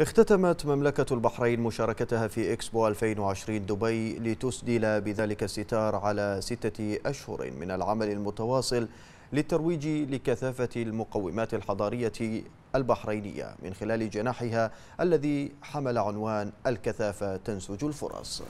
اختتمت مملكة البحرين مشاركتها في إكسبو 2020 دبي لتسدل بذلك الستار على ستة أشهر من العمل المتواصل للترويج لكثافة المقومات الحضارية البحرينية من خلال جناحها الذي حمل عنوان الكثافة تنسج الفرص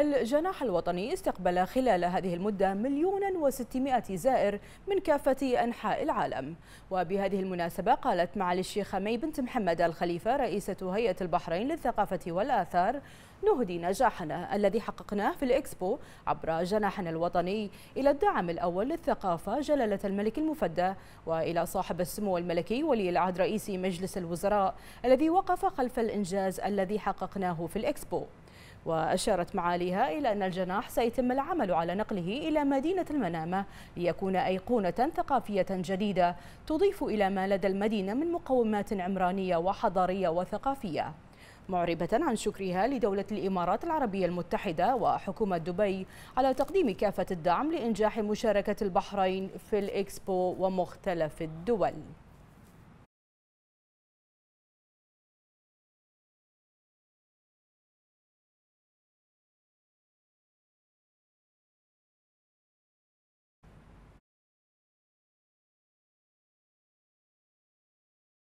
الجناح الوطني استقبل خلال هذه المدة مليونا وستمائة زائر من كافة أنحاء العالم وبهذه المناسبة قالت معالي الشيخة مي بنت محمد الخليفة رئيسة هيئة البحرين للثقافة والآثار نهدي نجاحنا الذي حققناه في الإكسبو عبر جناحنا الوطني إلى الدعم الأول للثقافة جلالة الملك المفدى وإلى صاحب السمو الملكي ولي العهد رئيس مجلس الوزراء الذي وقف خلف الإنجاز الذي حققناه في الإكسبو وأشارت معاليها إلى أن الجناح سيتم العمل على نقله إلى مدينة المنامة ليكون أيقونة ثقافية جديدة تضيف إلى ما لدى المدينة من مقومات عمرانية وحضارية وثقافية معربة عن شكرها لدولة الإمارات العربية المتحدة وحكومة دبي على تقديم كافة الدعم لإنجاح مشاركة البحرين في الإكسبو ومختلف الدول